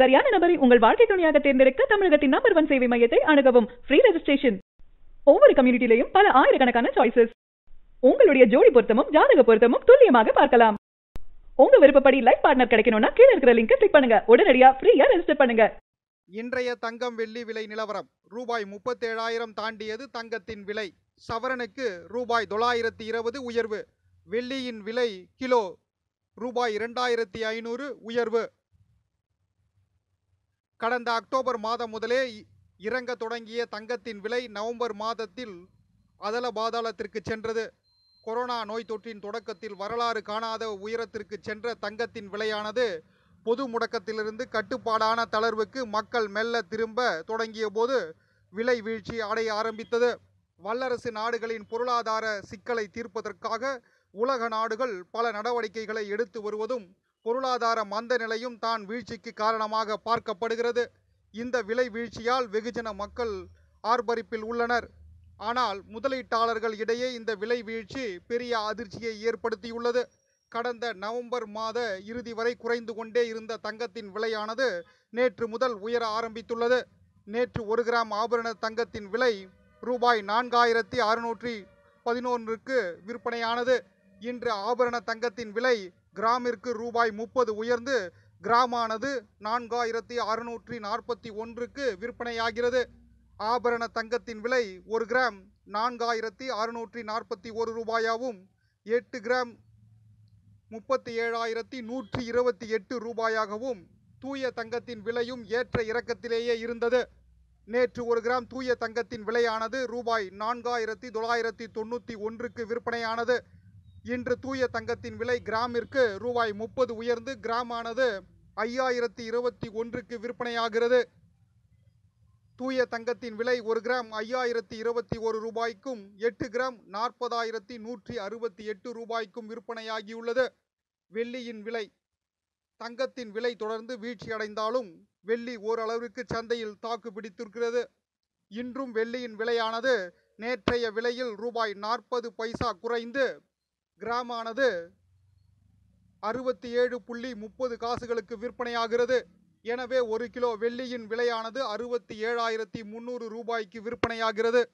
சரியான நபரை உங்கள் வாழ்க்கை துணையாக தேர்ந்தெடுக்க தமிழகத்தின் நம்பர் ஒன் சேவை மையத்தை அணுகவும் ஃப்ரீ ரெஜிஸ்ட்ரேஷன் ஒவ்வொரு கம்யூனிட்டிலையும் பல ஆயிரக்கணக்கான சாய்ஸஸ் உங்களுடைய ஜோடி பொருத்தமும் ஜாதக பொருத்தமும் துல்லியமாக பார்க்கலாம் உங்க விருப்பப்படி லைஃப் பார்ட்னர் கிடைக்கணும்னா கீழே இருக்கிற லிங்க் கிளிக் பண்ணுங்க உடனடியா ஃப்ரீயா ரெஜிஸ்டர் பண்ணுங்க இன்றைய தங்கம் வெள்ளி விலை நிலவரம் ரூபாய் முப்பத்தேழாயிரம் தாண்டியது தங்கத்தின் விலை சவரனுக்கு ரூபாய் தொள்ளாயிரத்தி இருபது உயர்வு வெள்ளியின் விலை கிலோ ரூபாய் இரண்டாயிரத்தி ஐநூறு உயர்வு கடந்த அக்டோபர் மாதம் முதலே இறங்க தொடங்கிய தங்கத்தின் விலை நவம்பர் மாதத்தில் அதல பாதாளத்திற்கு சென்றது கொரோனா நோய் தொற்றின் தொடக்கத்தில் வரலாறு காணாத உயரத்திற்கு சென்ற தங்கத்தின் விலையானது பொது முடக்கத்திலிருந்து கட்டுப்பாடான தளர்வுக்கு மக்கள் மெல்ல திரும்ப தொடங்கிய போது விலை வீழ்ச்சி அடைய ஆரம்பித்தது வல்லரசு நாடுகளின் பொருளாதார சிக்கலை தீர்ப்பதற்காக உலக நாடுகள் பல நடவடிக்கைகளை எடுத்து வருவதும் பொருளாதார மந்த நிலையும் தான் வீழ்ச்சிக்கு காரணமாக பார்க்கப்படுகிறது இந்த விலை வீழ்ச்சியால் வெகுஜன மக்கள் ஆர்ப்பரிப்பில் உள்ளனர் ஆனால் முதலீட்டாளர்கள் இடையே இந்த விலை வீழ்ச்சி பெரிய அதிர்ச்சியை ஏற்படுத்தியுள்ளது கடந்த நவம்பர் மாத இறுதி வரை குறைந்து கொண்டே இருந்த தங்கத்தின் விலையானது நேற்று முதல் உயர ஆரம்பித்துள்ளது நேற்று ஒரு கிராம் ஆபரண தங்கத்தின் விலை ரூபாய் நான்காயிரத்தி அறுநூற்றி பதினொன்றுக்கு விற்பனையானது இன்று ஆபரண தங்கத்தின் விலை கிராமிற்கு ரூபாய் முப்பது உயர்ந்து கிராமானது நான்காயிரத்தி அறுநூற்றி நாற்பத்தி ஒன்றுக்கு விற்பனையாகிறது ஆபரண தங்கத்தின் விலை ஒரு கிராம் நான்காயிரத்தி அறுநூற்றி நாற்பத்தி ஒரு ரூபாயாகவும் எட்டு கிராம் முப்பத்தி ஏழாயிரத்தி நூற்றி இருபத்தி எட்டு ரூபாயாகவும் தூய தங்கத்தின் விலையும் ஏற்ற இறக்கத்திலேயே இருந்தது நேற்று ஒரு கிராம் தூய தங்கத்தின் விலையானது ரூபாய் நான்காயிரத்தி தொள்ளாயிரத்தி தொண்ணூற்றி ஒன்றுக்கு விற்பனையானது இன்று தூய தங்கத்தின் விலை கிராமிற்கு ரூபாய் முப்பது உயர்ந்து கிராமானது ஐயாயிரத்தி இருபத்தி ஒன்றுக்கு விற்பனையாகிறது தூய தங்கத்தின் விலை ஒரு கிராம் ஐயாயிரத்தி இருபத்தி ஒரு ரூபாய்க்கும் எட்டு கிராம் நாற்பதாயிரத்தி நூற்றி அறுபத்தி எட்டு ரூபாய்க்கும் விற்பனையாகியுள்ளது வெள்ளியின் விலை தங்கத்தின் விலை தொடர்ந்து வீழ்ச்சியடைந்தாலும் வெள்ளி ஓரளவிற்கு சந்தையில் தாக்கு பிடித்திருக்கிறது இன்றும் வெள்ளியின் விலையானது நேற்றைய விலையில் ரூபாய் நாற்பது பைசா குறைந்து கிராமானது அறுபத்தி ஏழு புள்ளி முப்பது காசுகளுக்கு விற்பனையாகிறது எனவே ஒரு கிலோ வெள்ளியின் விலையானது அறுபத்தி ஏழாயிரத்தி முந்நூறு ரூபாய்க்கு விற்பனையாகிறது